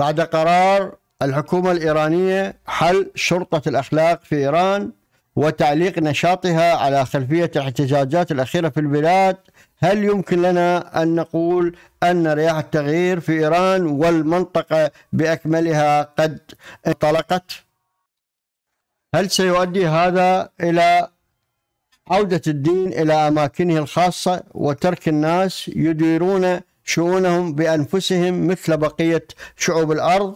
بعد قرار الحكومة الإيرانية حل شرطة الأخلاق في إيران وتعليق نشاطها على خلفية الاحتجاجات الأخيرة في البلاد هل يمكن لنا أن نقول أن رياح التغيير في إيران والمنطقة بأكملها قد انطلقت؟ هل سيؤدي هذا إلى عودة الدين إلى أماكنه الخاصة وترك الناس يديرون شؤونهم بأنفسهم مثل بقية شعوب الأرض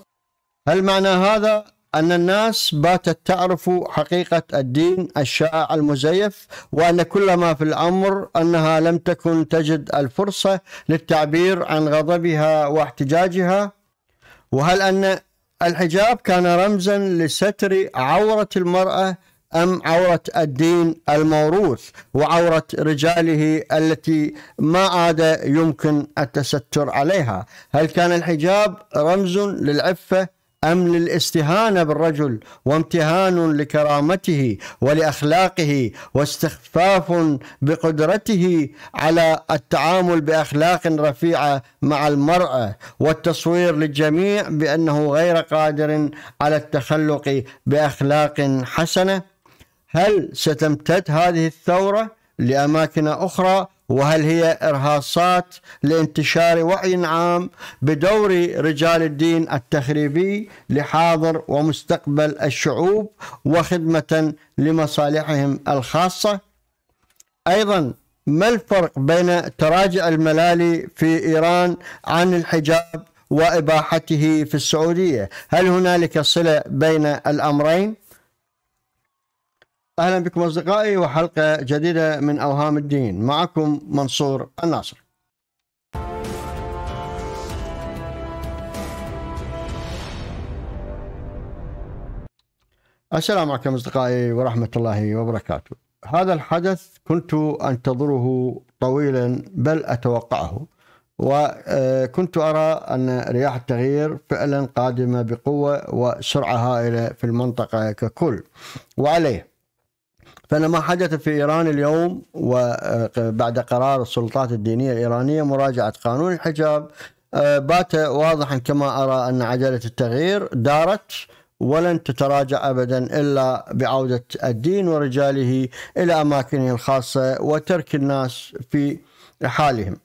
هل معنى هذا أن الناس باتت تعرف حقيقة الدين الشائع المزيف وأن كل ما في الأمر أنها لم تكن تجد الفرصة للتعبير عن غضبها واحتجاجها وهل أن الحجاب كان رمزا لستر عورة المرأة أم عورة الدين الموروث وعورة رجاله التي ما عاد يمكن التستر عليها هل كان الحجاب رمز للعفة أم للاستهانة بالرجل وامتهان لكرامته ولأخلاقه واستخفاف بقدرته على التعامل بأخلاق رفيعة مع المرأة والتصوير للجميع بأنه غير قادر على التخلق بأخلاق حسنة هل ستمتد هذه الثورة لأماكن أخرى وهل هي إرهاصات لانتشار وعي عام بدور رجال الدين التخريبي لحاضر ومستقبل الشعوب وخدمة لمصالحهم الخاصة أيضا ما الفرق بين تراجع الملالي في إيران عن الحجاب وإباحته في السعودية هل هنالك صلة بين الأمرين؟ أهلا بكم أصدقائي وحلقة جديدة من أوهام الدين معكم منصور الناصر السلام عليكم أصدقائي ورحمة الله وبركاته هذا الحدث كنت أنتظره طويلا بل أتوقعه وكنت أرى أن رياح التغيير فعلا قادمة بقوة وسرعة هائلة في المنطقة ككل وعليه فلما حدث في إيران اليوم وبعد آه، قرار السلطات الدينية الإيرانية مراجعة قانون الحجاب آه، بات واضحا كما أرى أن عجلة التغيير دارت ولن تتراجع ابدا الا بعوده الدين ورجاله الى اماكنه الخاصه وترك الناس في حالهم.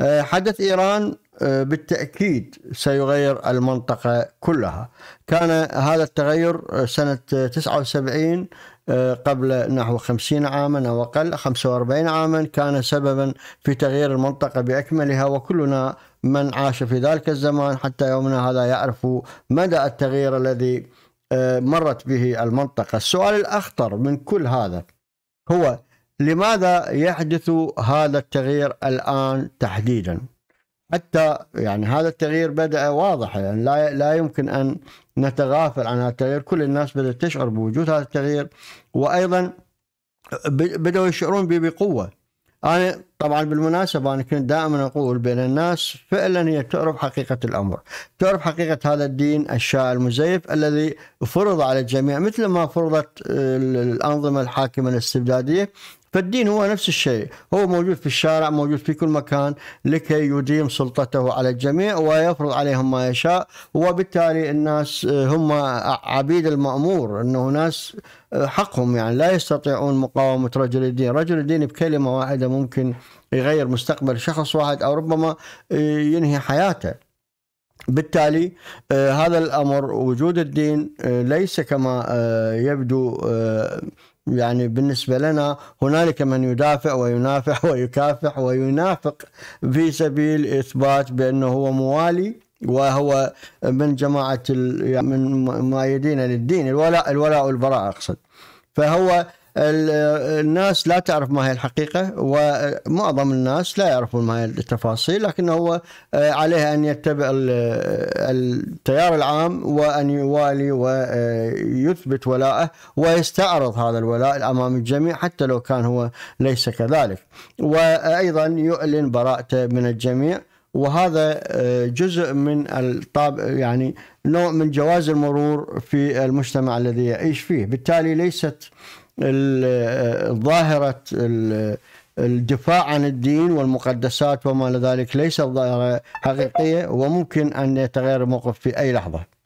آه، حدث ايران بالتاكيد سيغير المنطقه كلها. كان هذا التغير سنه 79 آه، قبل نحو 50 عاما أو أقل 45 عاما كان سببا في تغيير المنطقة بأكملها وكلنا من عاش في ذلك الزمان حتى يومنا هذا يعرف مدى التغيير الذي آه، مرت به المنطقة السؤال الأخطر من كل هذا هو لماذا يحدث هذا التغيير الآن تحديدا؟ حتى يعني هذا التغيير بدا واضح يعني لا لا يمكن ان نتغافل عن هذا التغيير كل الناس بدات تشعر بوجود هذا التغيير وايضا بداوا يشعرون به بقوه انا طبعا بالمناسبه انا كنت دائما اقول بان الناس فعلا هي تعرف حقيقه الامر، تعرف حقيقه هذا الدين الشائع المزيف الذي فرض على الجميع مثل ما فرضت آه، الانظمه الحاكمه الاستبداديه فالدين هو نفس الشيء هو موجود في الشارع موجود في كل مكان لكي يديم سلطته على الجميع ويفرض عليهم ما يشاء وبالتالي الناس آه، هم عبيد المأمور أنه ناس آه، حقهم يعني لا يستطيعون مقاومة رجل الدين رجل الدين بكلمة واحدة ممكن يغير مستقبل شخص واحد أو ربما آه، ينهي حياته بالتالي هذا الامر وجود الدين ليس كما يبدو يعني بالنسبة لنا هنالك من يدافع وينافح ويكافح وينافق في سبيل إثبات بأنه هو موالي وهو من جماعة يعني من مؤيدين للدين الولاء الولاء والبراء أقصد فهو الناس لا تعرف ما هي الحقيقة ومعظم الناس لا يعرفون ما هي التفاصيل لكن هو آه، عليه أن يتبع التيار العام وأن يوالي ويثبت آه، ولاءه ويستعرض هذا الولاء أمام الجميع حتى لو كان هو ليس كذلك وأيضا يعلن براءته من الجميع وهذا آه، جزء من الطابع يعني نوع من جواز المرور في المجتمع الذي يعيش فيه بالتالي ليست آه، ظاهرة الدفاع عن الدين والمقدسات وما إلى ذلك ليست ظاهرة حقيقية وممكن أن يتغير الموقف في أي لحظة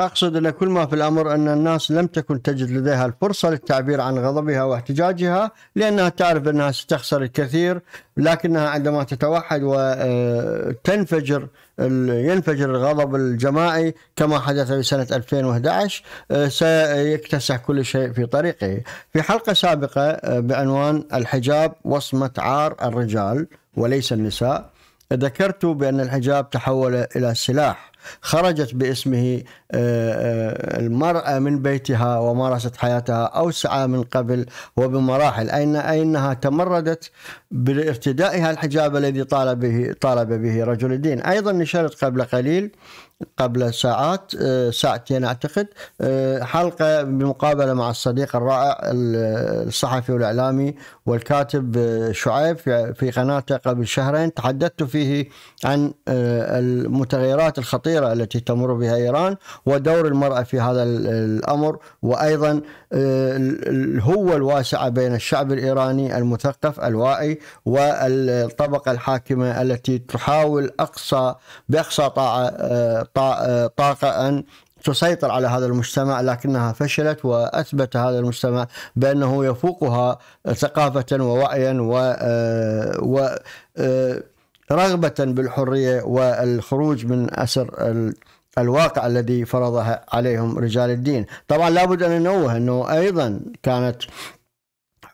أقصد أن كل ما في الأمر أن الناس لم تكن تجد لديها الفرصة للتعبير عن غضبها واحتجاجها لأنها تعرف أنها ستخسر الكثير لكنها عندما تتوحد وتنفجر آه، ينفجر الغضب الجماعي كما حدث في سنة 2011 آه، سيكتسح كل شيء في طريقه في حلقة سابقة آه، بعنوان الحجاب وصمة عار الرجال وليس النساء ذكرت بأن الحجاب تحول إلى سلاح خرجت باسمه آه، آه، المرأة من بيتها ومارست حياتها أوسع من قبل وبمراحل أين أنها تمردت بارتدائها الحجاب الذي طالب به, طالب به رجل الدين أيضا نشرت قبل قليل قبل ساعات آه، ساعتين أعتقد حلقة بمقابلة مع الصديق الرائع الصحفي والإعلامي والكاتب آه، شعيب في قناته قبل شهرين تحدثت فيه عن آه، المتغيرات الخطيرة التي تمر بها إيران ودور المرأة في هذا الأمر وأيضا آه، الهوة الواسعة بين الشعب الإيراني المثقف الواعي والطبقة الحاكمة التي تحاول أقصى بأقصى طاقة أن تسيطر على هذا المجتمع لكنها فشلت واثبت هذا المجتمع بانه يفوقها ثقافه ووعيا و, آه، و... آه، رغبه بالحريه والخروج من اسر الواقع الذي فرضه عليهم رجال الدين طبعا لابد أن ننوه أنه أيضا كانت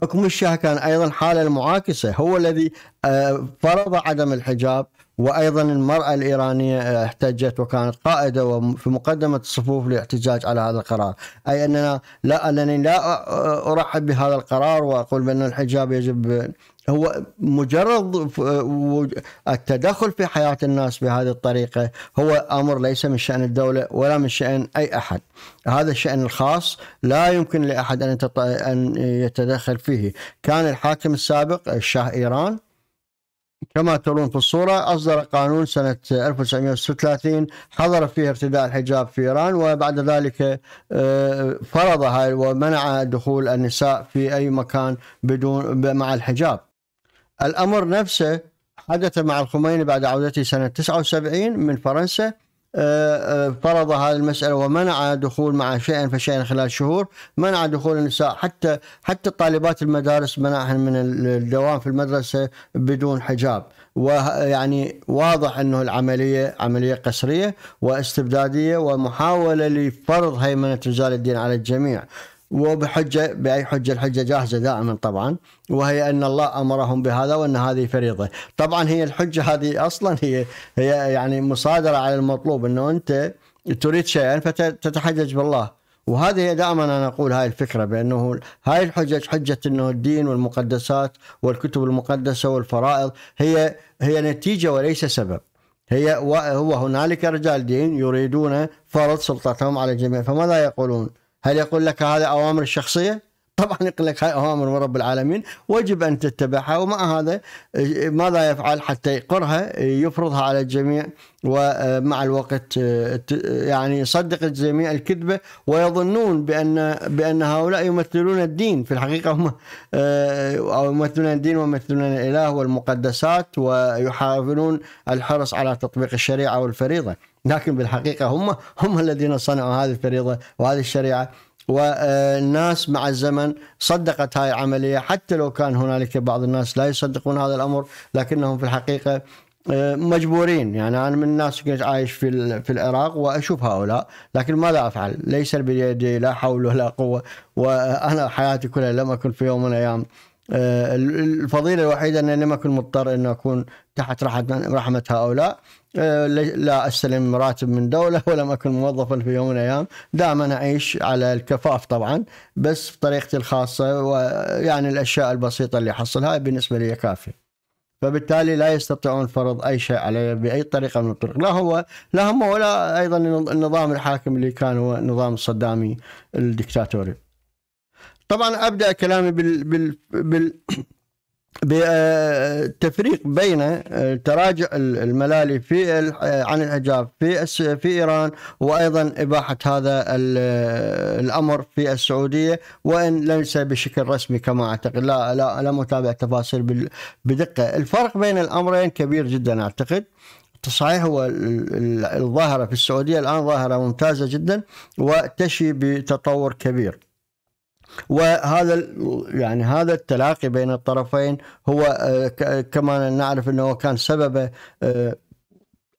حكم الشاه كان أيضا حالة المعاكسة هو الذي آه، فرض عدم الحجاب وايضا المراه الايرانيه احتجت وكانت قائده وفي مقدمه الصفوف للاحتجاج على هذا القرار، اي اننا لا انني لا ارحب بهذا القرار واقول بان الحجاب يجب هو مجرد التدخل في حياه الناس بهذه الطريقه هو امر ليس من شان الدوله ولا من شان اي احد، هذا الشان الخاص لا يمكن لاحد ان ان يتدخل فيه، كان الحاكم السابق الشاه ايران كما ترون في الصورة أصدر قانون سنة 1936 حظر فيه ارتداء الحجاب في إيران وبعد ذلك آه، فرضها ومنع دخول النساء في أي مكان بدون مع الحجاب الأمر نفسه حدث مع الخميني بعد عودته سنة 79 من فرنسا فرض هذه المسألة ومنع دخول مع شيئا فشيئا خلال شهور منع دخول النساء حتى حتى طالبات المدارس منعهن من الدوام في المدرسة بدون حجاب ويعني واضح أنه العملية عملية قسرية واستبدادية ومحاولة لفرض هيمنة رجال الدين على الجميع وبحجة بأي حجة الحجة جاهزة دائما طبعا وهي أن الله أمرهم بهذا وأن هذه فريضة طبعا هي الحجة هذه أصلا هي, هي يعني مصادرة على المطلوب أنه أنت تريد شيئا فتتحجج بالله وهذه هي دائما انا اقول هاي الفكره بانه هاي الحجج حجه انه الدين والمقدسات والكتب المقدسه والفرائض هي هي نتيجه وليس سبب. هي هو هنالك رجال دين يريدون فرض سلطتهم على الجميع فماذا يقولون؟ هل يقول لك هذا أوامر الشخصية؟ طبعا يقول لك هاي أوامر من رب العالمين ويجب أن تتبعها ومع هذا ماذا يفعل حتى يقرها يفرضها على الجميع ومع الوقت يعني يصدق الجميع الكذبة ويظنون بأن بأن هؤلاء يمثلون الدين في الحقيقة هم أو يمثلون الدين ويمثلون الإله والمقدسات ويحاولون الحرص على تطبيق الشريعة والفريضة لكن بالحقيقه هم هم الذين صنعوا هذه الفريضه وهذه الشريعه والناس مع الزمن صدقت هذه العمليه حتى لو كان هنالك بعض الناس لا يصدقون هذا الامر لكنهم في الحقيقه آه، مجبورين يعني انا من الناس كنت عايش في في العراق واشوف هؤلاء لكن ماذا افعل؟ ليس بيدي لا حول ولا قوه وانا حياتي كلها لم اكن في يوم من الايام آه، الفضيلة الوحيدة أنني لم أكن مضطر أن أكون تحت رحمة هؤلاء آه، لا أستلم راتب من دولة ولم أكن موظفا في يوم من الأيام دائما أعيش على الكفاف طبعا بس بطريقتي الخاصة ويعني الأشياء البسيطة اللي أحصلها بالنسبة لي كافية فبالتالي لا يستطيعون فرض اي شيء علي باي طريقه من الطرق، لا هو لا هم ولا ايضا النظام الحاكم اللي كان هو نظام الصدامي الدكتاتوري. طبعا ابدا كلامي بال بال, بال بالتفريق بين تراجع الملالي في عن الحجاب في في ايران وايضا اباحه هذا الامر في السعوديه وان ليس بشكل رسمي كما اعتقد لا لا, لم اتابع تفاصيل بدقه الفرق بين الامرين كبير جدا اعتقد صحيح هو الظاهره في السعوديه الان ظاهره ممتازه جدا وتشي بتطور كبير وهذا يعني هذا التلاقي بين الطرفين هو آه، كما نعرف انه كان سبب آه،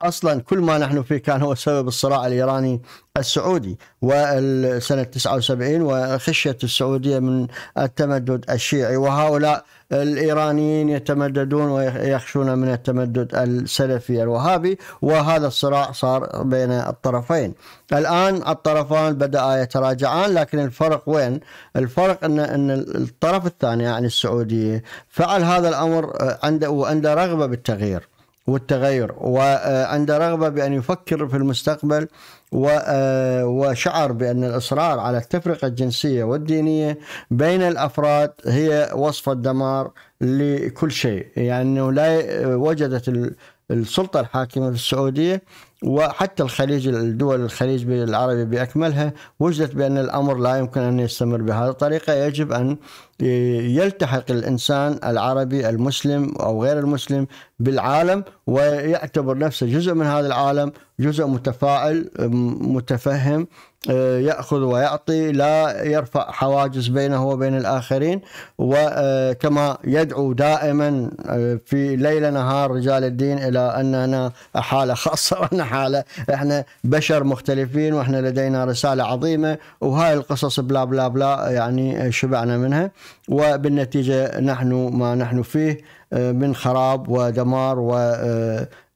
اصلا كل ما نحن فيه كان هو سبب الصراع الايراني السعودي وسنه 79 وخشيه السعوديه من التمدد الشيعي وهؤلاء الإيرانيين يتمددون ويخشون من التمدد السلفي الوهابي وهذا الصراع صار بين الطرفين الآن الطرفان بدأ يتراجعان لكن الفرق وين الفرق أن, أن الطرف الثاني يعني السعودية فعل هذا الأمر آه، عنده وعنده رغبة بالتغيير والتغير وعنده رغبة بأن يفكر في المستقبل آه، وشعر بأن الإصرار على التفرقة الجنسية والدينية بين الأفراد هي وصف الدمار لكل شيء يعني لا آه، وجدت السلطة الحاكمة في السعودية وحتى الخليج الدول الخليج العربي بأكملها وجدت بأن الأمر لا يمكن أن يستمر بهذه الطريقة يجب أن يلتحق الإنسان العربي المسلم أو غير المسلم بالعالم ويعتبر نفسه جزء من هذا العالم جزء متفائل متفهم آه، ياخذ ويعطي لا يرفع حواجز بينه وبين الاخرين وكما آه، يدعو دائما آه، في ليل نهار رجال الدين الى اننا حاله خاصه وان حاله احنا بشر مختلفين واحنا لدينا رساله عظيمه وهاي القصص بلا بلا بلا يعني شبعنا منها وبالنتيجه نحن ما نحن فيه من خراب ودمار و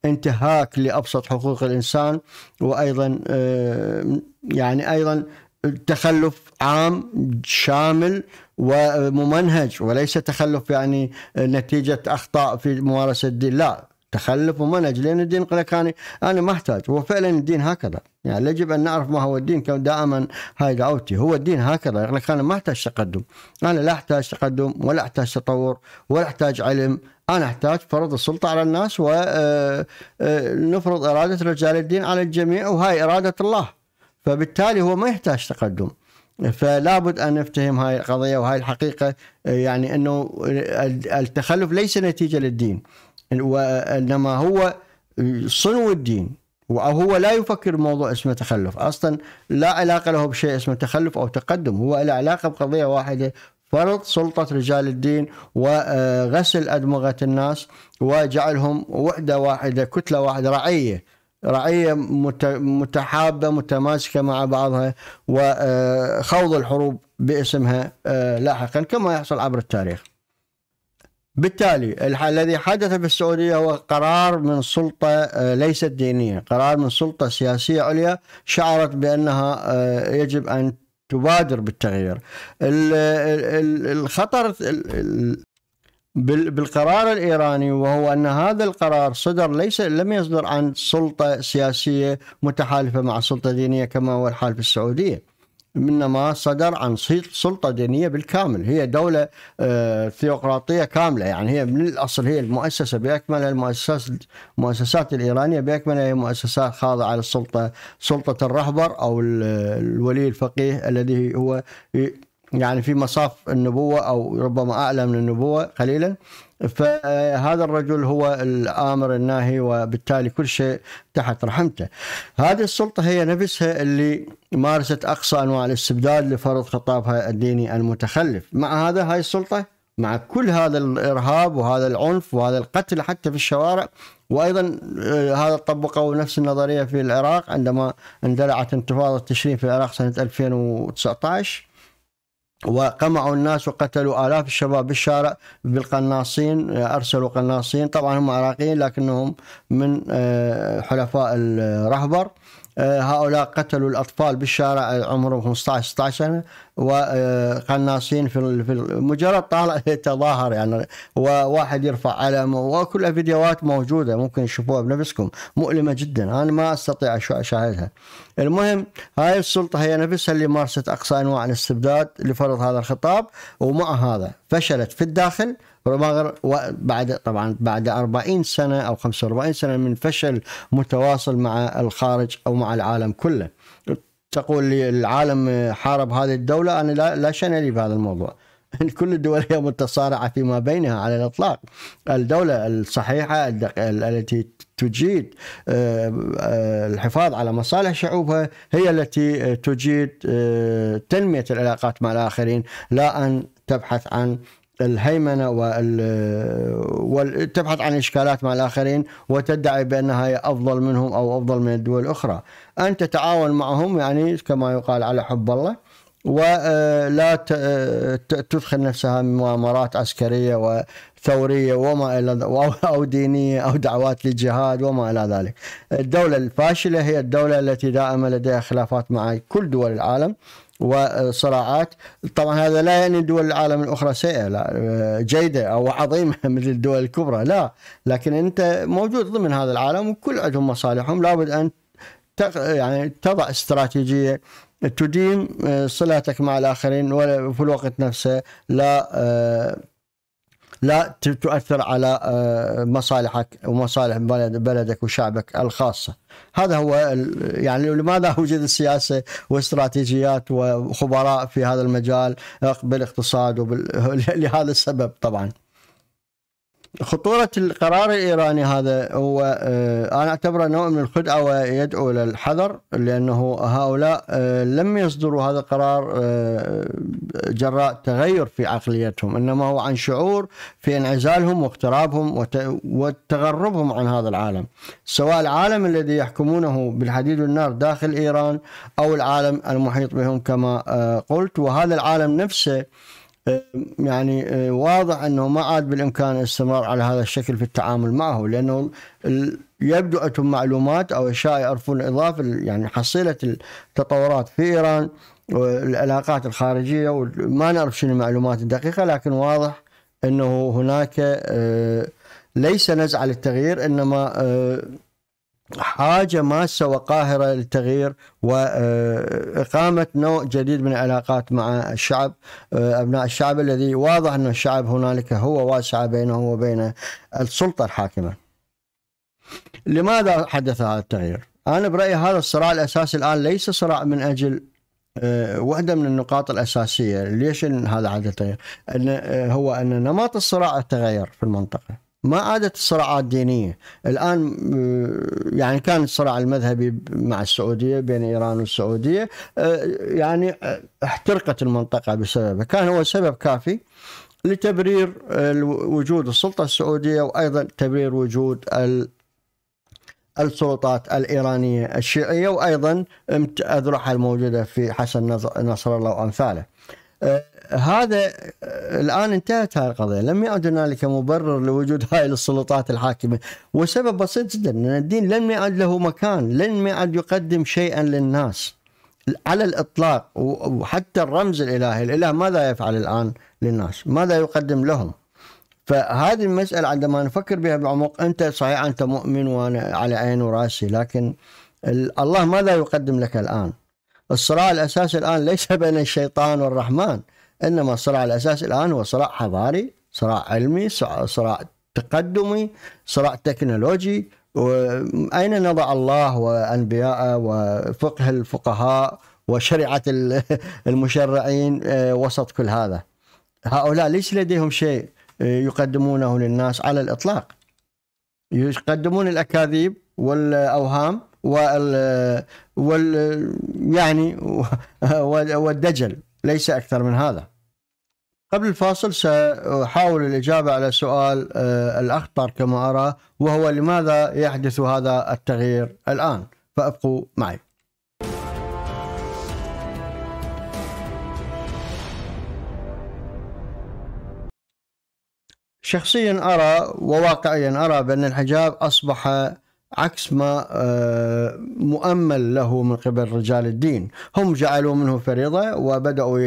انتهاك لابسط حقوق الانسان وايضا آه، يعني ايضا تخلف عام شامل وممنهج وليس تخلف يعني نتيجه اخطاء في ممارسه الدين لا تخلف ومنهج لان الدين قال انا ما احتاج هو فعلا الدين هكذا يعني يجب ان نعرف ما هو الدين دائما هاي دعوتي هو الدين هكذا يقول انا ما احتاج تقدم انا لا احتاج تقدم ولا احتاج تطور ولا احتاج علم انا احتاج فرض السلطة على الناس ونفرض آه، آه، إرادة رجال الدين على الجميع وهاي إرادة الله فبالتالي هو ما يحتاج تقدم فلا بد أن نفتهم هاي القضية وهاي الحقيقة آه، يعني أنه التخلف ليس نتيجة للدين وإنما هو صنو الدين وهو لا يفكر بموضوع اسمه تخلف أصلا لا علاقة له بشيء اسمه تخلف أو تقدم هو له علاقة بقضية واحدة فرض سلطة رجال الدين وغسل أدمغة الناس وجعلهم وحدة واحدة كتلة واحدة رعية رعية متحابة متماسكة مع بعضها وخوض آه، الحروب باسمها آه، لاحقا كما يحصل عبر التاريخ بالتالي الذي حدث في السعودية هو قرار من سلطة آه، ليست دينية قرار من سلطة سياسية عليا شعرت بأنها يجب أن تبادر بالتغيير الخطر بالقرار الايراني وهو ان هذا القرار صدر ليس لم يصدر عن سلطه سياسيه متحالفه مع سلطه دينيه كما هو الحال في السعوديه. منما صدر عن سلطه دينيه بالكامل هي دوله آه، ثيوقراطيه كامله يعني هي من الاصل هي المؤسسه باكملها المؤسسات المؤسسات الايرانيه باكملها هي مؤسسات خاضعه للسلطه سلطه الرهبر او الولي الفقيه الذي هو يعني في مصاف النبوه او ربما اعلى من النبوه قليلا فهذا الرجل هو الآمر الناهي وبالتالي كل شيء تحت رحمته هذه السلطة هي نفسها اللي مارست أقصى أنواع الاستبداد لفرض خطابها الديني المتخلف مع هذا هاي السلطة مع كل هذا الإرهاب وهذا العنف وهذا القتل حتى في الشوارع وايضا آه، هذا طبقوا نفس النظريه في العراق عندما اندلعت انتفاضه تشرين في العراق سنه 2019 وقمعوا الناس وقتلوا آلاف الشباب بالشارع بالقناصين أرسلوا قناصين طبعا هم عراقيين لكنهم من آه، حلفاء الرهبر آه، هؤلاء قتلوا الأطفال بالشارع عمرهم 15 16 سنة وقناصين آه، في في مجرد طالع يتظاهر يعني وواحد يرفع علم وكلها فيديوهات موجوده ممكن تشوفوها بنفسكم مؤلمه جدا انا ما استطيع اشاهدها المهم هاي السلطه هي نفسها اللي مارست اقصى انواع الاستبداد لفرض هذا الخطاب ومع هذا فشلت في الداخل بعد طبعا بعد 40 سنه او 45 سنه من فشل متواصل مع الخارج او مع العالم كله تقول لي العالم حارب هذه الدولة أنا لا, لا شأن لي في هذا الموضوع كل الدول هي متصارعة فيما بينها على الإطلاق الدولة الصحيحة التي تجيد آه، آه، الحفاظ على مصالح شعوبها هي التي تجيد آه، تنمية العلاقات مع الآخرين لا أن تبحث عن الهيمنة وتبحث عن إشكالات مع الآخرين وتدعي بأنها هي أفضل منهم أو أفضل من الدول الأخرى أن تتعاون معهم يعني كما يقال على حب الله ولا آه، آه، تدخل نفسها مؤامرات عسكرية وثورية وما إلى أو دينية أو دعوات للجهاد وما إلى ذلك الدولة الفاشلة هي الدولة التي دائما لديها خلافات مع كل دول العالم وصراعات طبعا هذا لا يعني دول العالم الأخرى سيئة لا جيدة أو عظيمة مثل الدول الكبرى لا لكن أنت موجود ضمن هذا العالم وكل عندهم مصالحهم لابد أن يعني تضع استراتيجية تديم آه، صلاتك مع الآخرين وفي الوقت نفسه لا آه، لا تؤثر على آه، مصالحك ومصالح بلدك وشعبك الخاصة هذا هو يعني لماذا وجد السياسة واستراتيجيات وخبراء في هذا المجال بالاقتصاد وبال... لهذا السبب طبعاً خطورة القرار الإيراني هذا هو آه، أنا أعتبره نوع من الخدعة ويدعو إلى الحذر لأنه هؤلاء آه، لم يصدروا هذا القرار آه، جراء تغير في عقليتهم إنما هو عن شعور في انعزالهم واقترابهم وتغربهم عن هذا العالم سواء العالم الذي يحكمونه بالحديد والنار داخل إيران أو العالم المحيط بهم كما قلت وهذا العالم نفسه يعني آه، واضح انه ما عاد بالامكان الاستمرار على هذا الشكل في التعامل معه لانه يبدو عندهم معلومات او اشياء يعرفون اضافه يعني حصيله التطورات في ايران والعلاقات الخارجيه ما نعرف شنو المعلومات الدقيقه لكن واضح انه هناك آه، ليس نزعه للتغيير انما آه، حاجة ماسة وقاهرة للتغيير وإقامة آه، نوع جديد من العلاقات مع الشعب آه، أبناء الشعب الذي واضح أن الشعب هنالك هو واسعة بينه وبين السلطة الحاكمة لماذا حدث هذا التغيير؟ أنا برأيي هذا الصراع الأساسي الآن ليس صراع من أجل آه، واحدة من النقاط الأساسية ليش هذا حدث التغيير؟ أن هو أن نمط الصراع تغير في المنطقة ما عادت الصراعات دينية الآن آه، يعني كان الصراع المذهبي مع السعودية بين إيران والسعودية آه، يعني آه، احترقت المنطقة بسببه كان هو سبب كافي لتبرير وجود السلطة السعودية وأيضا تبرير وجود السلطات الإيرانية الشيعية وأيضا أذرعها الموجودة في حسن نصر الله وأمثاله هذا الان انتهت هذه القضيه، لم يعد هنالك مبرر لوجود هاي السلطات الحاكمه، وسبب بسيط جدا ان الدين لم يعد له مكان، لم يعد يقدم شيئا للناس على الاطلاق وحتى الرمز الالهي، الاله ماذا يفعل الان للناس؟ ماذا يقدم لهم؟ فهذه المساله عندما نفكر بها بعمق انت صحيح انت مؤمن وانا على عيني وراسي لكن الله ماذا يقدم لك الان؟ الصراع الاساسي الان ليس بين الشيطان والرحمن انما الصراع الاساسي الان هو صراع حضاري صراع علمي صراع تقدمي صراع تكنولوجي واين نضع الله وانبياءه وفقه الفقهاء وشريعه المشرعين آه، وسط كل هذا هؤلاء ليس لديهم شيء يقدمونه للناس على الاطلاق يقدمون الاكاذيب والاوهام وال وال يعني والدجل ليس أكثر من هذا قبل الفاصل سأحاول الإجابة على سؤال آه، الأخطر كما أرى وهو لماذا يحدث هذا التغيير الآن فأبقوا معي شخصيا أرى وواقعيا أرى بأن الحجاب أصبح عكس ما آه، مؤمل له من قبل رجال الدين هم جعلوا منه فريضة وبدأوا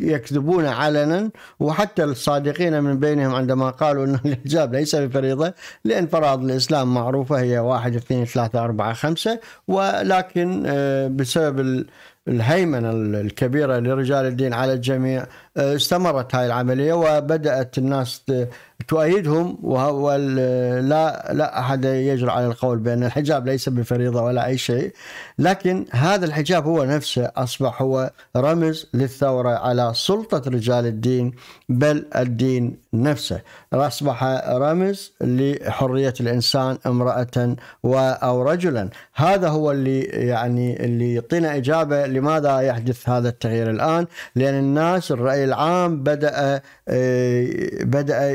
يكذبون علنا وحتى الصادقين من بينهم عندما قالوا أن الحجاب ليس بفريضة لأن فرائض الإسلام معروفة هي واحد اثنين ثلاثة أربعة خمسة ولكن آه، بسبب الهيمنة الكبيرة لرجال الدين على الجميع آه، استمرت هاي العملية وبدأت الناس تؤيدهم ولا لا احد يجرؤ على القول بان الحجاب ليس بفريضه ولا اي شيء لكن هذا الحجاب هو نفسه اصبح هو رمز للثوره على سلطه رجال الدين بل الدين نفسه اصبح رمز لحريه الانسان امراه او رجلا هذا هو اللي يعني اللي يعطينا اجابه لماذا يحدث هذا التغيير الان لان الناس الراي العام بدا آه، بدأ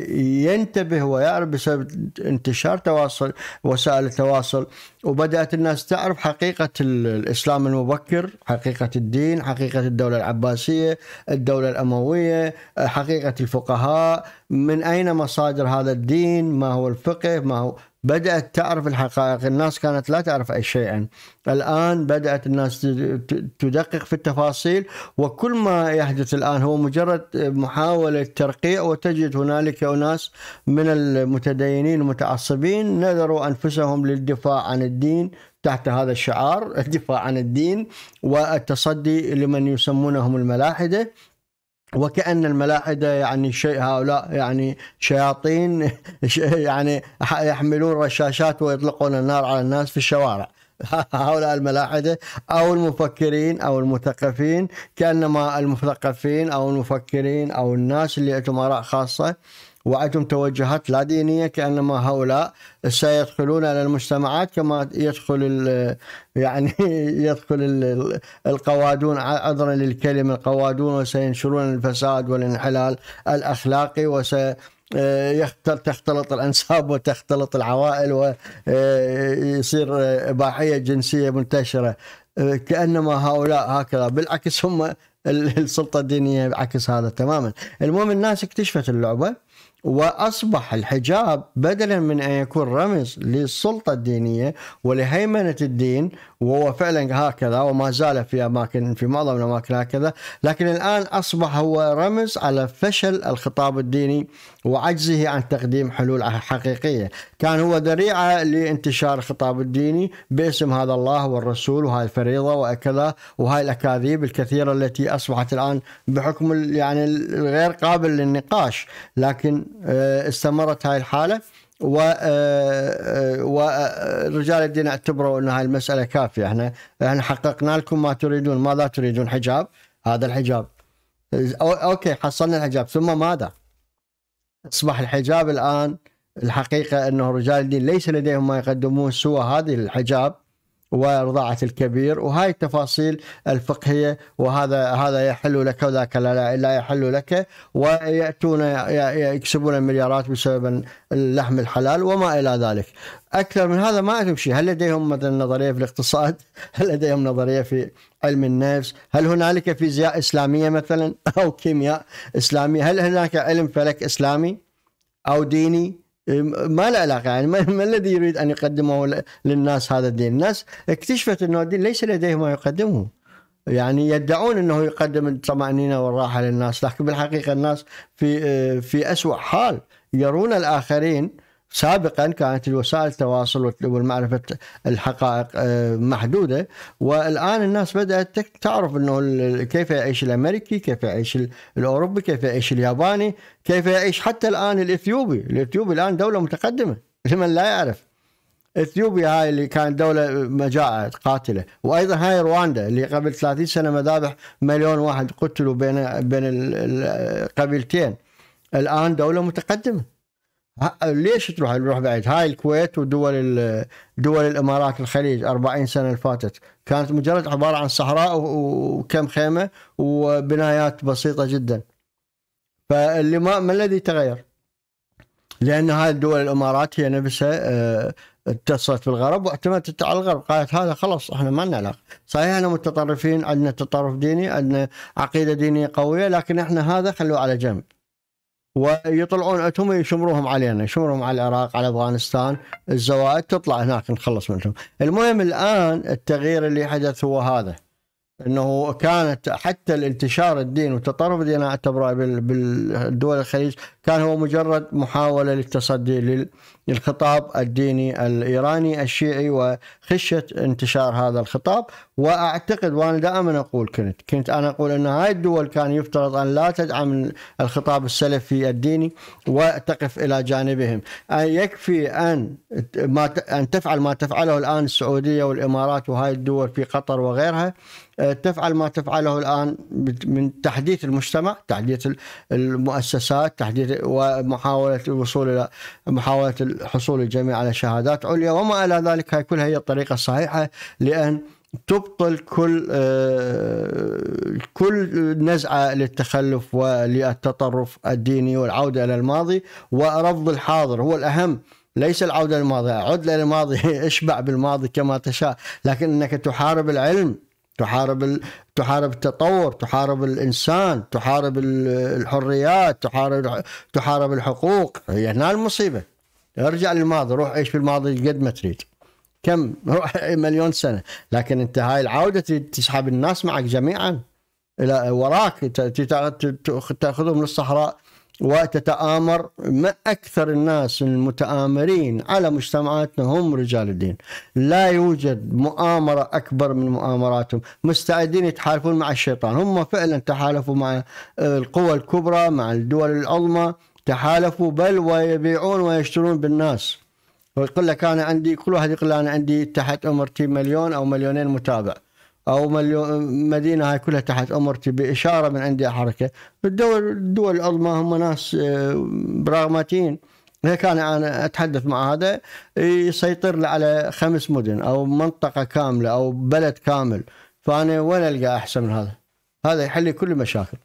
ينتبه ويعرف بسبب انتشار تواصل وسائل التواصل وبدات الناس تعرف حقيقه الاسلام المبكر، حقيقه الدين، حقيقه الدوله العباسيه، الدوله الامويه، حقيقه الفقهاء، من اين مصادر هذا الدين؟ ما هو الفقه؟ ما هو بدات تعرف الحقائق، الناس كانت لا تعرف اي شيئا. الان بدات الناس تدقق في التفاصيل وكل ما يحدث الان هو مجرد محاوله ترقيع وتجد هنالك اناس من المتدينين المتعصبين نذروا انفسهم للدفاع عن الدين تحت هذا الشعار الدفاع عن الدين والتصدي لمن يسمونهم الملاحده وكأن الملاحدة يعني شيء هؤلاء يعني شياطين يعني يحملون رشاشات ويطلقون النار على الناس في الشوارع هؤلاء الملاحدة أو المفكرين أو المثقفين كأنما المثقفين أو المفكرين أو الناس اللي عندهم آراء خاصة وعندهم توجهات لا دينية كأنما هؤلاء سيدخلون إلى المجتمعات كما يدخل يعني يدخل القوادون عذرا للكلمة القوادون وسينشرون الفساد والانحلال الأخلاقي وس آه، تختلط الانساب وتختلط العوائل ويصير آه، اباحيه آه، جنسيه منتشره كانما هؤلاء هكذا بالعكس هم السلطه الدينيه عكس هذا تماما المهم الناس اكتشفت اللعبه واصبح الحجاب بدلا من ان يكون رمز للسلطه الدينيه ولهيمنه الدين وهو فعلا هكذا وما زال في اماكن في معظم الاماكن هكذا، لكن الان اصبح هو رمز على فشل الخطاب الديني وعجزه عن تقديم حلول حقيقية كان هو ذريعة لانتشار الخطاب الديني باسم هذا الله والرسول وهاي الفريضة وكذا وهاي الأكاذيب الكثيرة التي أصبحت الآن بحكم يعني غير قابل للنقاش لكن آه، استمرت هاي الحالة و آه، آه، ورجال الدين اعتبروا ان هاي المساله كافيه احنا احنا حققنا لكم ما تريدون ماذا تريدون حجاب هذا الحجاب اوكي حصلنا الحجاب ثم ماذا؟ اصبح الحجاب الان الحقيقه انه رجال الدين ليس لديهم ما يقدمون سوى هذه الحجاب ورضاعة الكبير وهاي التفاصيل الفقهية وهذا هذا يحل لك وذاك لا, لا يحل لك ويأتون يكسبون المليارات بسبب اللحم الحلال وما إلى ذلك أكثر من هذا ما عندهم شيء هل لديهم مثلا نظرية في الاقتصاد هل لديهم نظرية في علم النفس هل هنالك فيزياء إسلامية مثلا أو كيمياء إسلامية هل هناك علم فلك إسلامي أو ديني ما له علاقه يعني ما الذي يريد ان يقدمه للناس هذا الدين، الناس اكتشفت انه الدين ليس لديه ما يقدمه. يعني يدعون انه يقدم الطمانينه والراحه للناس، لكن بالحقيقه الناس في آه، في اسوء حال يرون الاخرين سابقا كانت وسائل التواصل والمعرفة الحقائق آه، محدودة والآن الناس بدأت تعرف أنه كيف يعيش الأمريكي كيف يعيش الأوروبي كيف يعيش الياباني كيف يعيش حتى الآن الإثيوبي الإثيوبي الآن دولة متقدمة لمن لا يعرف اثيوبيا هاي اللي كانت دولة مجاعة قاتلة وايضا هاي رواندا اللي قبل 30 سنة مذابح مليون واحد قتلوا بين بين القبيلتين الان دولة متقدمة ليش تروح تروح بعيد هاي الكويت ودول دول الامارات الخليج 40 سنه اللي فاتت كانت مجرد عباره عن صحراء وكم خيمه وبنايات بسيطه جدا فاللي ما ما الذي تغير؟ لان هاي الدول الامارات هي نفسها آه، اتصلت بالغرب واعتمدت على الغرب قالت هذا خلاص احنا ما لنا علاقه صحيح احنا متطرفين عندنا تطرف ديني عندنا عقيده دينيه قويه لكن احنا هذا خلوه على جنب ويطلعون اتهم يشمروهم علينا يشمرهم على العراق على افغانستان الزوائد تطلع هناك نخلص منهم المهم الان التغيير اللي حدث هو هذا انه كانت حتى الانتشار الدين والتطرف الدين اعتبره بالدول الخليج كان هو مجرد محاوله للتصدي لل للخطاب الديني الايراني الشيعي وخشيه انتشار هذا الخطاب واعتقد وانا دائما اقول كنت كنت انا اقول ان هاي الدول كان يفترض ان لا تدعم الخطاب السلفي الديني وتقف الى جانبهم أن يكفي ان ما ان تفعل ما تفعله الان السعوديه والامارات وهاي الدول في قطر وغيرها آه، تفعل ما تفعله الآن من تحديث المجتمع تحديث المؤسسات تحديث ومحاولة الوصول إلى محاولة الحصول الجميع على شهادات عليا وما إلى ذلك هاي كلها هي الطريقة الصحيحة لأن تبطل كل آه، كل نزعه للتخلف وللتطرف الديني والعوده الى الماضي ورفض الحاضر هو الاهم ليس العوده للماضي، عد للماضي اشبع بالماضي كما تشاء، لكن انك تحارب العلم تحارب ال... تحارب التطور تحارب الانسان تحارب الحريات تحارب تحارب الحقوق هي هنا المصيبه ارجع للماضي روح عيش في الماضي قد ما تريد كم روح مليون سنه لكن انت هاي العوده تسحب الناس معك جميعا الى وراك تاخذهم للصحراء وتتآمر ما أكثر الناس المتآمرين على مجتمعاتنا هم رجال الدين لا يوجد مؤامرة أكبر من مؤامراتهم مستعدين يتحالفون مع الشيطان هم فعلا تحالفوا مع القوى الكبرى مع الدول العظمى تحالفوا بل ويبيعون ويشترون بالناس ويقول لك أنا عندي كل واحد يقول أنا عندي تحت أمرتي مليون أو مليونين متابع او مدينه هاي كلها تحت امرتي باشاره من عندي احركه الدول الدول العظمى هم ناس آه، براغماتيين هيك انا اتحدث مع هذا يسيطر لي على خمس مدن او منطقه كامله او بلد كامل فانا ولا القى احسن من هذا؟ هذا يحل كل المشاكل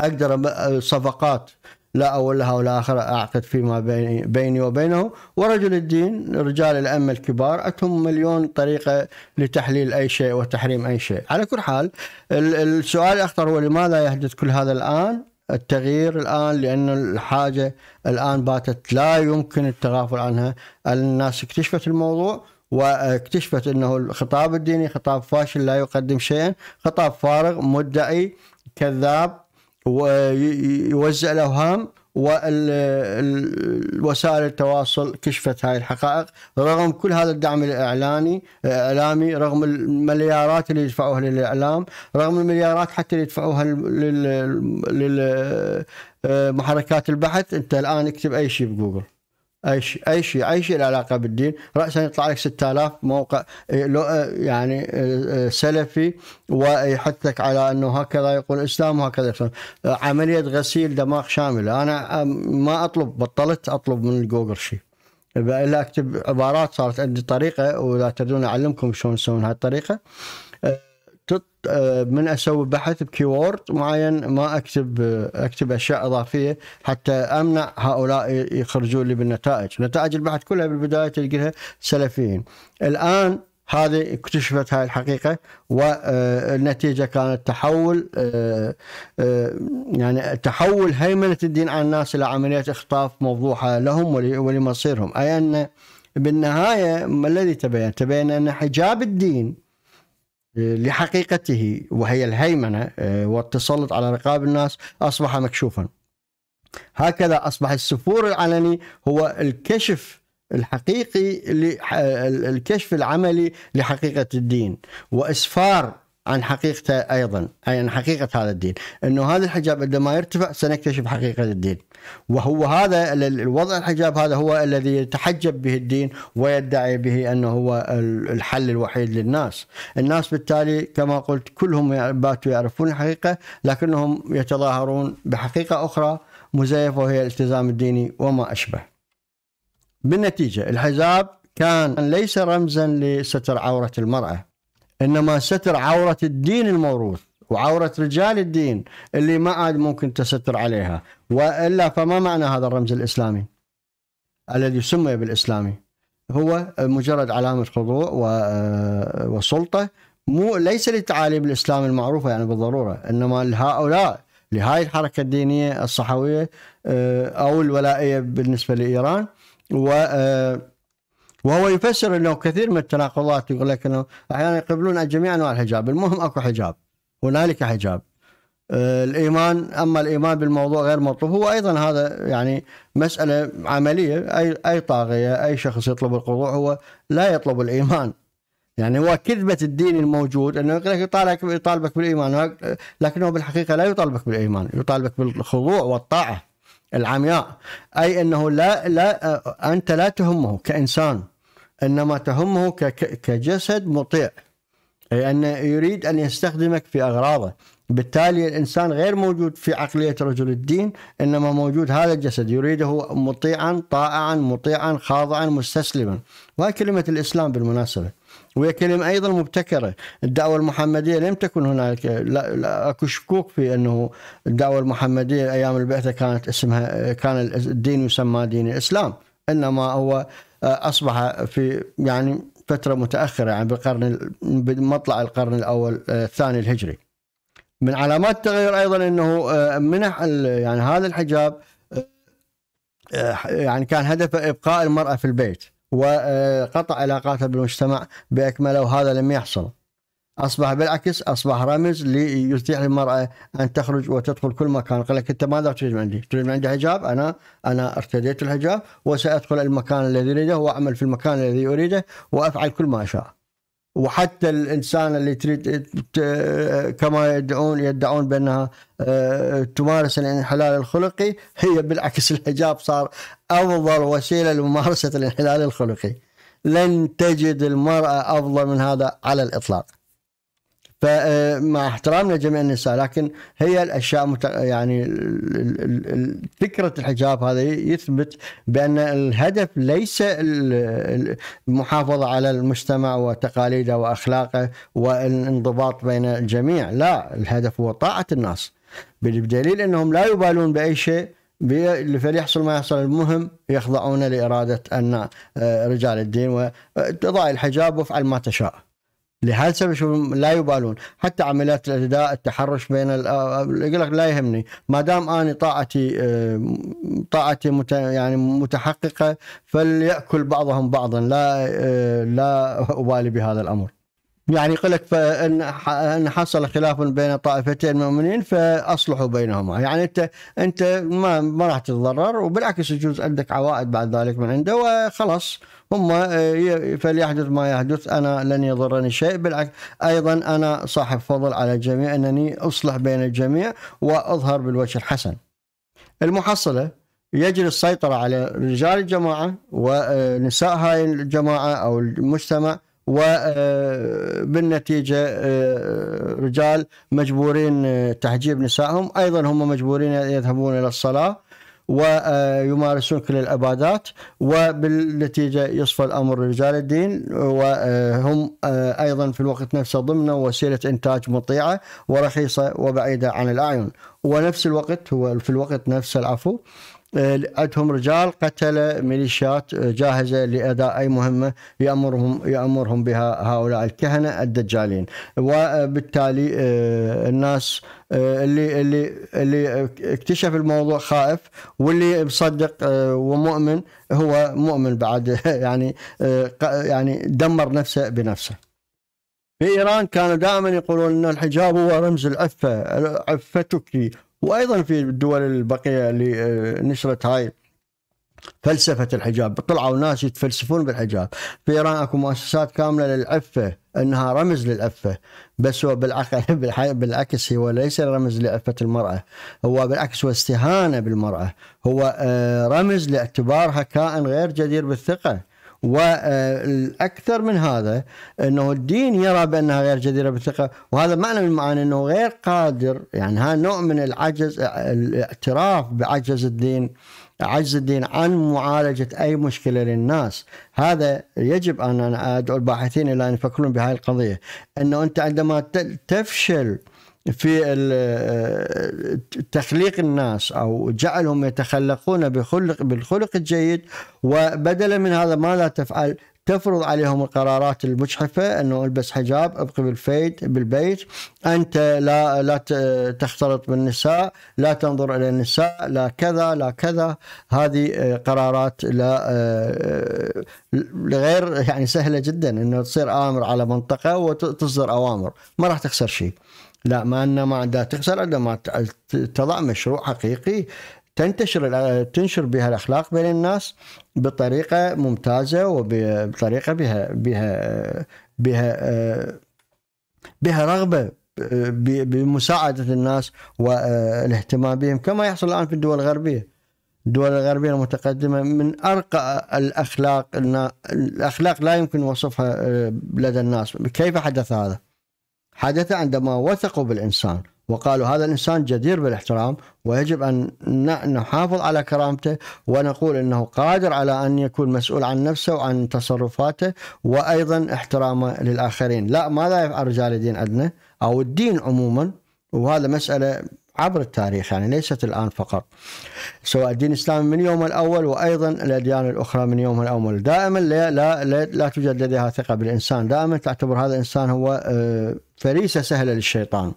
اقدر صفقات لا أولها ولا آخرها أعقد فيما بيني وبينه ورجل الدين رجال الأئمة الكبار اتهم مليون طريقة لتحليل أي شيء وتحريم أي شيء على كل حال السؤال الأخطر هو لماذا يحدث كل هذا الآن التغيير الآن لأن الحاجة الآن باتت لا يمكن التغافل عنها الناس اكتشفت الموضوع واكتشفت أنه الخطاب الديني خطاب فاشل لا يقدم شيئا خطاب فارغ مدعي كذاب ويوزع الاوهام والوسائل التواصل كشفت هاي الحقائق رغم كل هذا الدعم الاعلاني الاعلامي رغم المليارات اللي يدفعوها للاعلام رغم المليارات حتى اللي يدفعوها لل... لل... محركات البحث انت الان اكتب اي شيء بجوجل اي شيء اي شيء اي شيء له علاقه بالدين راسا يطلع لك 6000 موقع إيه، إيه، يعني إيه، سلفي ويحثك على انه هكذا يقول الاسلام وهكذا يقول. عمليه غسيل دماغ شامله انا ما اطلب بطلت اطلب من جوجل شيء الا اكتب عبارات صارت عندي طريقه واذا تريدون اعلمكم شلون تسوون هاي الطريقه آه، من اسوي بحث بكيورد معين ما اكتب آه، اكتب اشياء اضافيه حتى امنع هؤلاء يخرجون لي بالنتائج، نتائج البحث كلها بالبدايه تلقاها سلفيين. الان هذه اكتشفت هاي الحقيقة والنتيجة آه، كانت تحول يعني تحول هيمنة الدين على الناس إلى عملية إخطاف موضوعة لهم ولمصيرهم أي أن بالنهاية ما الذي تبين؟ تبين أن حجاب الدين لحقيقته وهي الهيمنة آه، والتسلط على رقاب الناس أصبح مكشوفا هكذا أصبح السفور العلني هو الكشف الحقيقي آه، الكشف العملي لحقيقة الدين وإسفار عن حقيقته ايضا اي عن حقيقه هذا الدين انه هذا الحجاب عندما يرتفع سنكتشف حقيقه الدين وهو هذا الوضع الحجاب هذا هو الذي يتحجب به الدين ويدعي به انه هو الحل الوحيد للناس الناس بالتالي كما قلت كلهم باتوا يعرفون الحقيقه لكنهم يتظاهرون بحقيقه اخرى مزيفه وهي الالتزام الديني وما اشبه بالنتيجه الحجاب كان ليس رمزا لستر عوره المراه انما ستر عوره الدين الموروث وعوره رجال الدين اللي ما عاد ممكن تستر عليها والا فما معنى هذا الرمز الاسلامي الذي سمي بالاسلامي هو مجرد علامه خضوع آه، وسلطه مو ليس لتعاليم الاسلام المعروفه يعني بالضروره انما لهؤلاء لهاي الحركه الدينيه الصحويه آه، او الولائيه بالنسبه لايران و آه، وهو يفسر انه كثير من التناقضات يقول لك انه احيانا يقبلون جميع انواع الحجاب، المهم اكو حجاب هنالك حجاب. آه، الايمان اما الايمان بالموضوع غير مطلوب هو ايضا هذا يعني مساله عمليه اي اي طاغيه اي شخص يطلب الخضوع هو لا يطلب الايمان يعني هو كذبة الدين الموجود انه يقول لك يطالبك يطالبك بالايمان لكنه بالحقيقه لا يطالبك بالايمان يطالبك بالخضوع والطاعه العمياء اي انه لا لا آه، انت لا تهمه كانسان انما تهمه كجسد مطيع اي انه يريد ان يستخدمك في اغراضه بالتالي الانسان غير موجود في عقليه رجل الدين انما موجود هذا الجسد يريده مطيعا طائعا مطيعا خاضعا مستسلما وهي كلمه الاسلام بالمناسبه وهي كلمة أيضا مبتكرة الدعوة المحمدية لم تكن هنالك لا, لا أكو شكوك في أنه الدعوة المحمدية أيام البعثة كانت اسمها كان الدين يسمى دين الإسلام إنما هو آه، أصبح في يعني فترة متأخرة يعني بالقرن بمطلع القرن الأول آه، الثاني الهجري من علامات التغير أيضا أنه آه، منح يعني هذا الحجاب يعني كان هدفه إبقاء المرأة في البيت وقطع علاقاته بالمجتمع باكمله وهذا لم يحصل. اصبح بالعكس اصبح رمز ليتيح للمراه ان تخرج وتدخل كل مكان، قال لك انت ماذا تريد من عندي؟ تريد من عندي حجاب؟ انا انا ارتديت الحجاب وسادخل المكان الذي اريده واعمل في المكان الذي اريده وافعل كل ما اشاء. وحتى الانسان اللي تريد كما يدعون يدعون بانها آه، تمارس الانحلال الخلقي هي بالعكس الحجاب صار افضل وسيله لممارسه الانحلال الخلقي لن تجد المراه افضل من هذا على الاطلاق فمع آه، احترامنا جميع النساء لكن هي الاشياء مت... يعني فكره الحجاب هذا يثبت بان الهدف ليس المحافظه على المجتمع وتقاليده واخلاقه والانضباط بين الجميع لا الهدف هو طاعه الناس بدليل انهم لا يبالون باي شيء فليحصل ما يحصل المهم يخضعون لاراده ان آه، رجال الدين وتضع آه، الحجاب وافعل ما تشاء. السبب شو لا يبالون حتى عمليات الاداء التحرش بين آه، يقول لك لا يهمني ما دام اني طاعتي آه، طاعتي مت يعني متحققه فليأكل بعضهم بعضا لا آه، لا ابالي بهذا الامر يعني قال لك فان حصل خلاف بين طائفتين المؤمنين فاصلحوا بينهما، يعني انت انت ما ما راح تتضرر وبالعكس يجوز عندك عوائد بعد ذلك من عنده وخلاص هم فليحدث ما يحدث انا لن يضرني شيء بالعكس ايضا انا صاحب فضل على الجميع انني اصلح بين الجميع واظهر بالوجه الحسن. المحصله يجري السيطره على رجال الجماعه ونساء هاي الجماعه او المجتمع وبالنتيجة آه، آه، رجال مجبورين آه، تحجيب نسائهم أيضا هم مجبورين يذهبون إلى الصلاة ويمارسون كل العبادات وبالنتيجة يصفى الأمر رجال الدين وهم أيضا في الوقت نفسه ضمن وسيلة إنتاج مطيعة ورخيصة وبعيدة عن الأعين ونفس الوقت هو في الوقت نفسه العفو عندهم رجال قتل ميليشيات جاهزة لأداء أي مهمة يأمرهم, يأمرهم بها هؤلاء الكهنة الدجالين وبالتالي آه، الناس آه، اللي اللي اللي اكتشف الموضوع خائف واللي مصدق آه، ومؤمن هو مؤمن بعد يعني يعني دمر نفسه بنفسه في ايران كانوا دائما يقولون ان الحجاب هو رمز العفه عفتك وايضا في الدول البقيه اللي آه، نشرت هاي فلسفه الحجاب طلعوا ناس يتفلسفون بالحجاب في ايران اكو مؤسسات كامله للعفه انها رمز للعفه بس هو بالعقل بالعكس هو ليس رمز لعفه المراه هو بالعكس هو استهانه بالمراه هو آه، رمز لاعتبارها كائن غير جدير بالثقه والاكثر من هذا انه الدين يرى بانها غير جديره بالثقه وهذا معنى من المعاني انه غير قادر يعني هذا نوع من العجز الاعتراف بعجز الدين عجز الدين عن معالجة أي مشكلة للناس هذا يجب أن أنا أدعو الباحثين إلى أن يفكرون بهذه القضية أنه أنت عندما تفشل في آه، تخليق الناس او جعلهم يتخلقون بخلق بالخلق الجيد وبدلا من هذا ما لا تفعل تفرض عليهم القرارات المجحفة أنه البس حجاب ابقي بالفيد بالبيت أنت لا لا تختلط بالنساء لا تنظر إلى النساء لا كذا لا كذا هذه آه، قرارات لا آه، غير يعني سهلة جدا أنه تصير آمر على منطقة وتصدر أوامر ما راح تخسر شيء لا ما ان ما عندها تخسر عندما تضع مشروع حقيقي تنتشر آه، تنشر بها الاخلاق بين الناس بطريقه ممتازه وبطريقه بها بها بها آه، بها رغبه آه، بمساعده الناس والاهتمام بهم كما يحصل الان في الدول الغربيه. الدول الغربيه المتقدمه من ارقى الاخلاق الاخلاق لا يمكن وصفها لدى الناس، كيف حدث هذا؟ حدث عندما وثقوا بالإنسان وقالوا هذا الإنسان جدير بالاحترام ويجب أن نحافظ على كرامته ونقول أنه قادر على أن يكون مسؤول عن نفسه وعن تصرفاته وأيضا احترامه للآخرين لا ماذا يفعل رجال الدين عندنا أو الدين عموما وهذا مسألة عبر التاريخ يعني ليست الآن فقط سواء الدين الإسلامي من يوم الأول وأيضا الأديان الأخرى من يوم الأول دائما لا, لا, لا, لا توجد لديها ثقة بالإنسان دائما تعتبر هذا الإنسان هو آه، فريسة سهلة للشيطان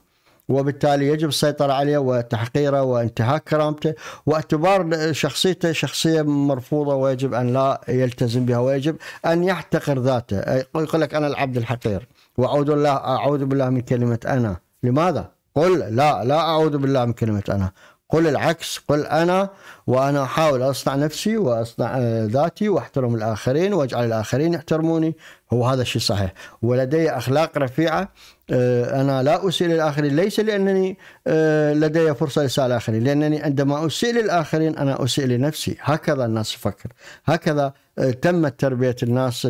وبالتالي يجب السيطرة عليه وتحقيره وانتهاك كرامته واعتبار شخصيته شخصية مرفوضة ويجب أن لا يلتزم بها ويجب أن يحتقر ذاته يقول لك أنا العبد الحقير وأعوذ الله أعوذ بالله من كلمة أنا لماذا؟ قل لا لا أعوذ بالله من كلمة أنا قل العكس قل أنا وأنا أحاول أصنع نفسي وأصنع ذاتي وأحترم الآخرين وأجعل الآخرين يحترموني هو هذا الشيء صحيح ولدي أخلاق رفيعة آه، أنا لا أسيء للآخرين ليس لأنني آه، لدي فرصة لسال الآخرين لأنني عندما أسيء للآخرين أنا أسيء لنفسي هكذا الناس تفكر هكذا آه، تمت تربية الناس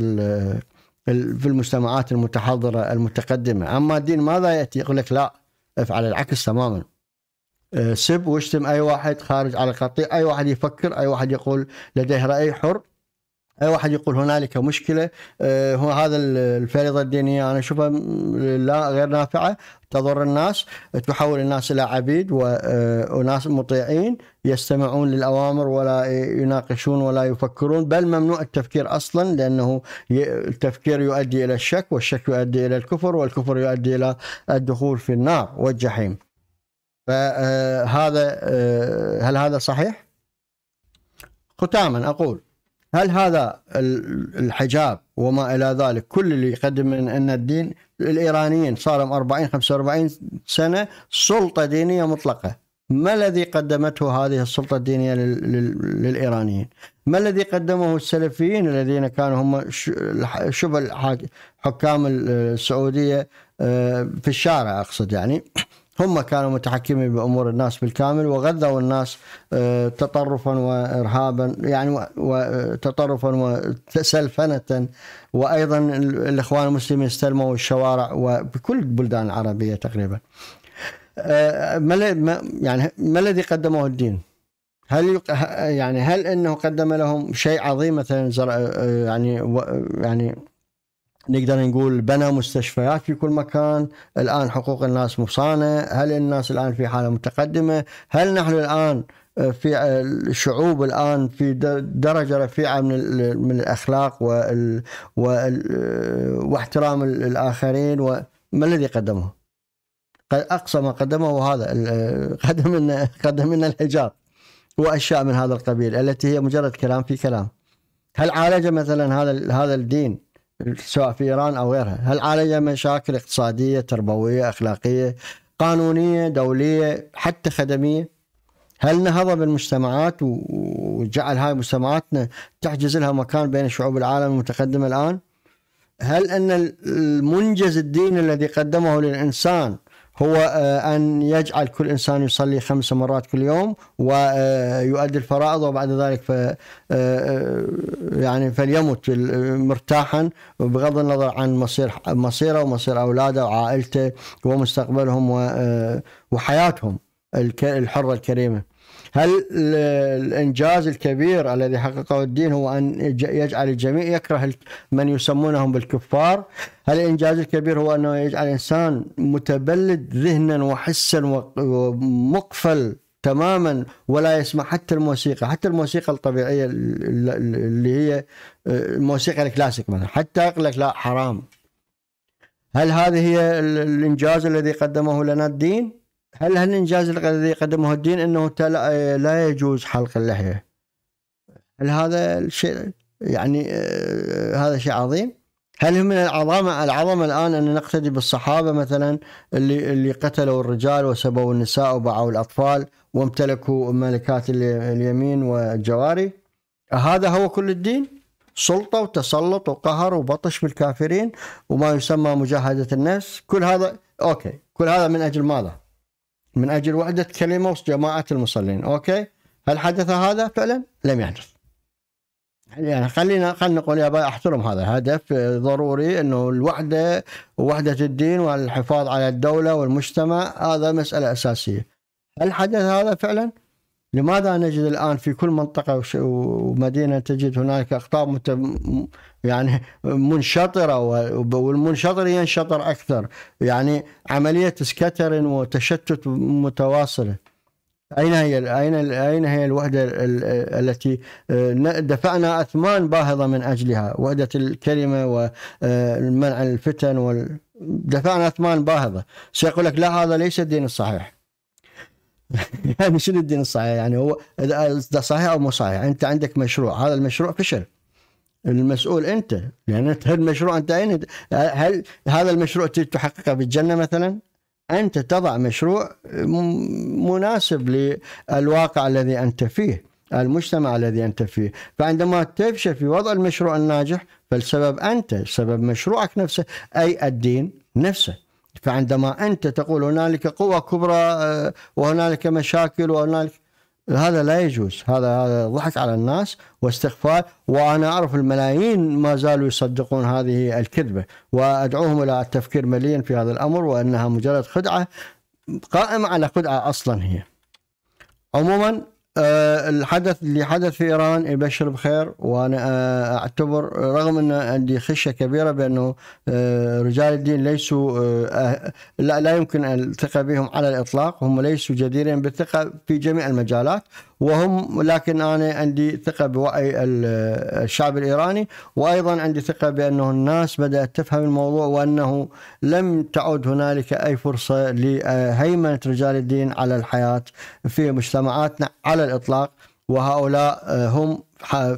في المجتمعات المتحضرة المتقدمة أما الدين ماذا يأتي يقول لك لا افعل العكس تماما آه، سب واشتم اي واحد خارج على القطيع اي واحد يفكر اي واحد يقول لديه راي حر اي واحد يقول هنالك مشكله آه، هو هذا الفريضه الدينيه انا اشوفها لا غير نافعه تضر الناس تحول الناس الى عبيد وناس آه، مطيعين يستمعون للاوامر ولا يناقشون ولا يفكرون بل ممنوع التفكير اصلا لانه التفكير يؤدي الى الشك والشك يؤدي الى الكفر والكفر يؤدي الى الدخول في النار والجحيم فهذا آه، هل هذا صحيح؟ ختاما اقول هل هذا الحجاب وما الى ذلك كل اللي يقدم من ان الدين الايرانيين صار لهم 40 45 سنه سلطه دينيه مطلقه ما الذي قدمته هذه السلطه الدينيه للايرانيين؟ ما الذي قدمه السلفيين الذين كانوا هم شبه حكام السعوديه آه، في الشارع اقصد يعني هم كانوا متحكمين بأمور الناس بالكامل وغذوا الناس آه، تطرفا وإرهابا يعني وتطرفا وسلفنة وأيضا الإخوان المسلمين استلموا الشوارع وبكل البلدان العربية تقريبا آه، ما يعني ما الذي قدمه الدين؟ هل يعني هل انه قدم لهم شيء عظيم مثلا آه، يعني يعني نقدر نقول بنى مستشفيات في كل مكان الآن حقوق الناس مصانة هل الناس الآن في حالة متقدمة هل نحن الآن آه، في آه، الشعوب الآن في درجة رفيعة من من الأخلاق وال آه، واحترام الآخرين وما الذي قدمه أقصى ما قدمه هذا قدم لنا قدم لنا الحجاب وأشياء من هذا القبيل التي هي مجرد كلام في كلام هل عالج مثلا هذا هذا الدين سواء في ايران او غيرها، هل عالجها مشاكل اقتصاديه، تربويه، اخلاقيه، قانونيه، دوليه، حتى خدميه؟ هل نهض بالمجتمعات وجعل هاي مجتمعاتنا تحجز لها مكان بين شعوب العالم المتقدمه الان؟ هل ان المنجز الديني الذي قدمه للانسان هو آه، أن يجعل كل إنسان يصلي خمس مرات كل يوم ويؤدي آه، الفرائض وبعد ذلك آه، يعني فليمت مرتاحا بغض النظر عن مصير مصيره ومصير أولاده وعائلته ومستقبلهم وحياتهم الحرة الكريمة هل الإنجاز الكبير الذي حققه الدين هو أن يجعل الجميع يكره من يسمونهم بالكفار هل الإنجاز الكبير هو أنه يجعل الإنسان متبلد ذهنا وحسا ومقفل تماما ولا يسمع حتى الموسيقى حتى الموسيقى الطبيعية اللي هي آه، الموسيقى الكلاسيك مثلا حتى يقول لك لا حرام هل هذه هي الإنجاز الذي قدمه لنا الدين؟ هل هالإنجاز الذي قدمه الدين أنه لا يجوز حلق اللحية هل هذا الشيء يعني آه، هذا شيء عظيم هل من العظمة العظمة الآن أن نقتدي بالصحابة مثلا اللي اللي قتلوا الرجال وسبوا النساء وباعوا الأطفال وامتلكوا ملكات اليمين والجواري هذا هو كل الدين سلطة وتسلط وقهر وبطش بالكافرين وما يسمى مجاهدة النفس كل هذا أوكي كل هذا من أجل ماذا من أجل وحدة كلمة جماعة المصلين أوكي هل حدث هذا فعلا لم يحدث يعني خلينا خلينا نقول يا احترم هذا الهدف ضروري انه الوحده ووحده الدين والحفاظ على الدوله والمجتمع هذا مساله اساسيه. هل حدث هذا فعلا؟ لماذا نجد الآن في كل منطقة ومدينة تجد هناك أقطاب يعني منشطرة والمنشطر ينشطر أكثر يعني عملية سكتر وتشتت متواصلة أين هي أين أين هي الوحدة التي آه، دفعنا أثمان باهظة من أجلها وحدة الكلمة ومنع آه، الفتن وال... دفعنا أثمان باهظة سيقول لك لا هذا ليس الدين الصحيح يعني شنو الدين الصحيح يعني هو ده صحيح او مو صحيح يعني انت عندك مشروع هذا المشروع فشل المسؤول انت لان يعني انت المشروع انت اين هل هذا المشروع تريد تحققه بالجنه مثلا؟ انت تضع مشروع مناسب للواقع الذي انت فيه، المجتمع الذي انت فيه، فعندما تفشل في وضع المشروع الناجح فالسبب انت، سبب مشروعك نفسه اي الدين نفسه. فعندما انت تقول هنالك قوى كبرى آه، وهنالك مشاكل وهنالك هذا لا يجوز هذا هذا ضحك على الناس واستغفال وانا اعرف الملايين ما زالوا يصدقون هذه الكذبه وادعوهم الى التفكير مليا في هذا الامر وانها مجرد خدعه قائمه على خدعه اصلا هي. عموما آه، الحدث اللي حدث في ايران يبشر بخير وانا آه، اعتبر رغم ان عندي خشيه كبيره بانه آه، رجال الدين ليسوا لا, لا يمكن الثقه بهم على الاطلاق هم ليسوا جديرين بالثقه في جميع المجالات وهم لكن انا عندي ثقه بوعي الشعب الايراني وايضا عندي ثقه بانه الناس بدات تفهم الموضوع وانه لم تعد هنالك اي فرصه لهيمنه رجال الدين على الحياه في مجتمعاتنا على الاطلاق وهؤلاء آه، هم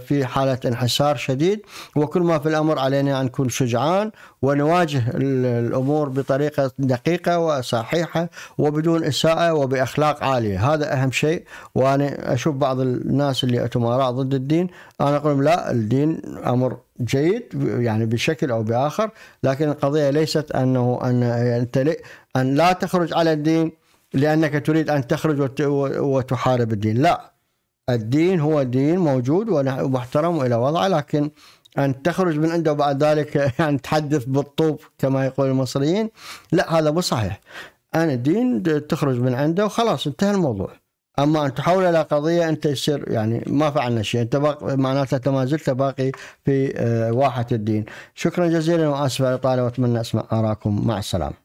في حالة انحسار شديد وكل ما في الأمر علينا أن نكون شجعان ونواجه الأمور بطريقة دقيقة وصحيحة وبدون إساءة وبأخلاق عالية هذا أهم شيء وأنا أشوف بعض الناس اللي أتماراء ضد الدين أنا أقول لا الدين أمر جيد يعني بشكل أو بآخر لكن القضية ليست أنه أن أنت أن لا تخرج على الدين لأنك تريد أن تخرج وتحارب الدين لا الدين هو دين موجود ومحترم إلى وضعه لكن أن تخرج من عنده بعد ذلك يعني تحدث بالطوب كما يقول المصريين لا هذا مو صحيح أنا الدين تخرج من عنده وخلاص انتهى الموضوع اما ان تحول الى قضيه انت يصير يعني ما فعلنا شيء انت معناته انت ما زلت باقي في آه، واحه الدين شكرا جزيلا واسف على الاطاله واتمنى اسمع اراكم مع السلامه